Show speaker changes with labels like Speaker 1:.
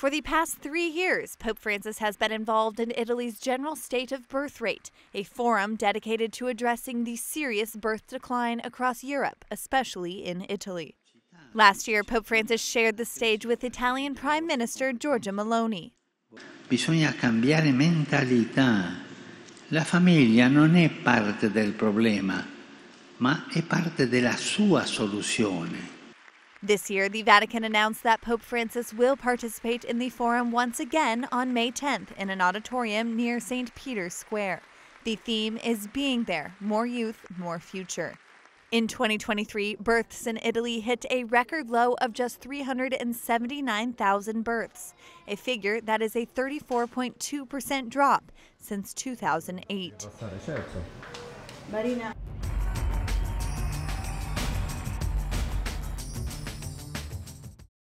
Speaker 1: For the past three years, Pope Francis has been involved in Italy's General State of Birth Rate, a forum dedicated to addressing the serious birth decline across Europe, especially in Italy. Last year, Pope Francis shared the stage with Italian Prime Minister Giorgia Maloney.
Speaker 2: Bisogna cambiare mentalità. La famiglia non è parte del problema, ma è parte della sua soluzione.
Speaker 1: This year, the Vatican announced that Pope Francis will participate in the forum once again on May 10th in an auditorium near St. Peter's Square. The theme is Being There More Youth, More Future. In 2023, births in Italy hit a record low of just 379,000 births, a figure that is a 34.2% drop since
Speaker 3: 2008.